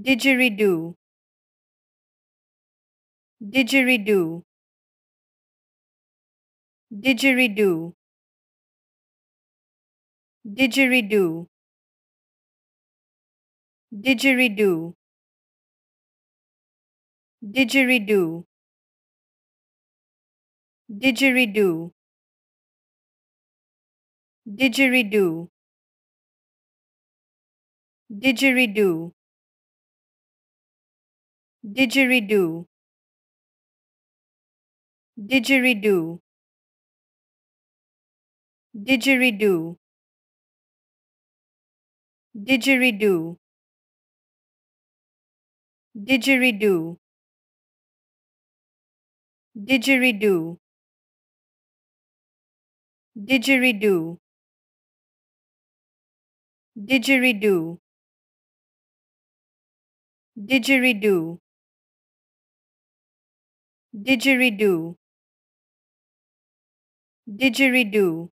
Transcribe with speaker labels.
Speaker 1: didgeridoo didgeridoo didgeridoo didgeridoo didgeridoo didgeridoo didgeridoo didgeridoo didgeridoo didgeridoo didgeridoo didgeridoo didgeridoo didgeridoo didgeridoo didgeridoo didgeridoo didgeridoo didgeridoo didgeridoo